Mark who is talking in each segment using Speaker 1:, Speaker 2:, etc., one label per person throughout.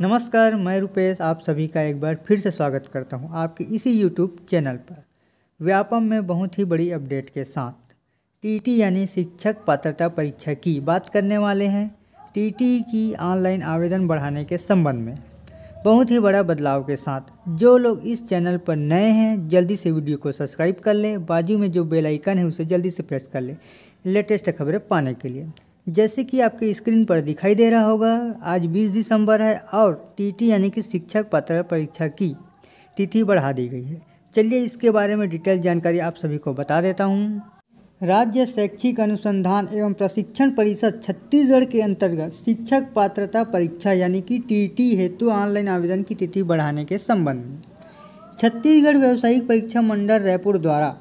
Speaker 1: नमस्कार मैं रुपेश आप सभी का एक बार फिर से स्वागत करता हूं आपके इसी यूट्यूब चैनल पर व्यापम में बहुत ही बड़ी अपडेट के साथ टीटी यानी शिक्षक पात्रता परीक्षा की बात करने वाले हैं टीटी की ऑनलाइन आवेदन बढ़ाने के संबंध में बहुत ही बड़ा बदलाव के साथ जो लोग इस चैनल पर नए हैं जल्दी से वीडियो को सब्सक्राइब कर लें बाजू में जो बेल आइकन है उसे जल्दी से प्रेस कर लें लेटेस्ट खबरें पाने के लिए जैसे कि आपके स्क्रीन पर दिखाई दे रहा होगा आज 20 दिसंबर है और टीटी यानी कि शिक्षक पत्र परीक्षा की तिथि बढ़ा दी गई है चलिए इसके बारे में डिटेल जानकारी आप सभी को बता देता हूँ राज्य शैक्षिक अनुसंधान एवं प्रशिक्षण परिषद छत्तीसगढ़ के अंतर्गत शिक्षक पात्रता परीक्षा यानी कि टीटी हेतु ऑनलाइन आवेदन की तिथि बढ़ाने के संबंध में छत्तीसगढ़ व्यावसायिक परीक्षा मंडल रायपुर द्वारा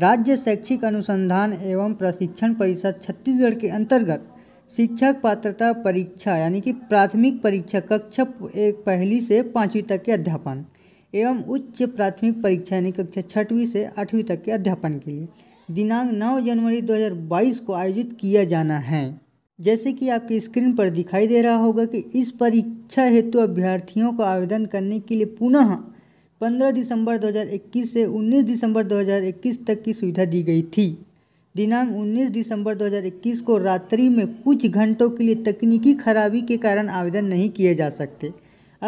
Speaker 1: राज्य शैक्षिक अनुसंधान एवं प्रशिक्षण परिषद छत्तीसगढ़ के अंतर्गत शिक्षक पात्रता परीक्षा यानी कि प्राथमिक परीक्षा कक्षा एक पहली से पाँचवीं तक के अध्यापन एवं उच्च प्राथमिक परीक्षा यानी कक्षा छठवीं से आठवीं तक के अध्यापन के लिए दिनांक 9 जनवरी 2022 को आयोजित किया जाना है जैसे कि आपके स्क्रीन पर दिखाई दे रहा होगा कि इस परीक्षा हेतु अभ्यर्थियों को आवेदन करने के लिए पुनः 15 दिसंबर 2021 से 19 दिसंबर 2021 तक की सुविधा दी गई थी दिनांक 19 दिसंबर 2021 को रात्रि में कुछ घंटों के लिए तकनीकी खराबी के कारण आवेदन नहीं किए जा सकते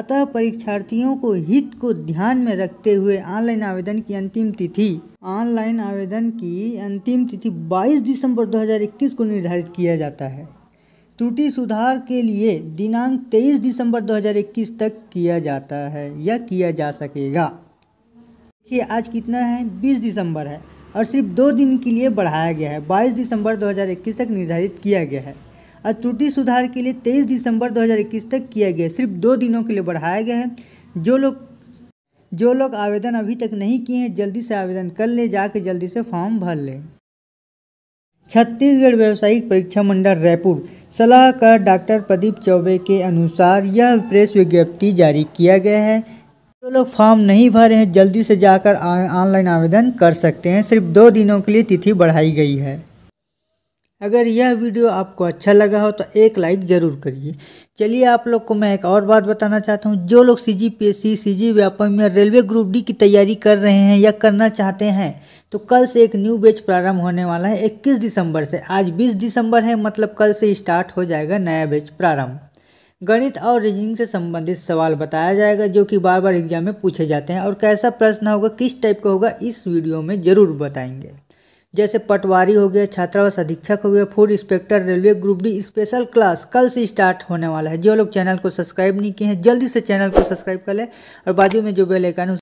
Speaker 1: अतः परीक्षार्थियों को हित को ध्यान में रखते हुए ऑनलाइन आवेदन की अंतिम तिथि ऑनलाइन आवेदन की अंतिम तिथि 22 दिसंबर 2021 को निर्धारित किया जाता है त्रुटि सुधार के लिए दिनांक 23 दिसंबर 2021 तक किया जाता है या किया जा सकेगा देखिए आज कितना है 20 दिसंबर है और सिर्फ दो दिन के लिए बढ़ाया गया है 22 दिसंबर 2021 तक निर्धारित किया गया है और त्रुटि सुधार के लिए 23 दिसंबर 2021 तक किया गया है सिर्फ दो दिनों के लिए बढ़ाया गया है जो लोग जो लोग आवेदन अभी तक नहीं किए हैं जल्दी से आवेदन कर ले जाके जल्दी से फॉर्म भर लें छत्तीसगढ़ व्यावसायिक परीक्षा मंडल रायपुर सलाहकार डॉक्टर प्रदीप चौबे के अनुसार यह प्रेस विज्ञप्ति जारी किया गया है लोग फॉर्म नहीं भरे हैं जल्दी से जाकर ऑनलाइन आवेदन कर सकते हैं सिर्फ दो दिनों के लिए तिथि बढ़ाई गई है अगर यह वीडियो आपको अच्छा लगा हो तो एक लाइक ज़रूर करिए चलिए आप लोग को मैं एक और बात बताना चाहता हूँ जो लोग C G P S C C G Vyapam या रेलवे ग्रुप डी की तैयारी कर रहे हैं या करना चाहते हैं तो कल से एक न्यू बैच प्रारंभ होने वाला है 21 दिसंबर से आज 20 दिसंबर है मतलब कल से स्टार्ट हो जाएगा नया बैच प्रारंभ गणित और रीजनिंग से संबंधित सवाल बताया जाएगा जो कि बार बार एग्जाम में पूछे जाते हैं और कैसा प्रश्न होगा किस टाइप का होगा इस वीडियो में ज़रूर बताएंगे जैसे पटवारी हो गया छात्रावास अधीक्षक हो गया food inspector railway group D special class कल से स्टार्ट होने वाला है जो लोग चैनल को सब्सक्राइब नहीं किए हैं जल्दी से चैनल को सब्सक्राइब कर लें और बाजू में जो बेलाइकन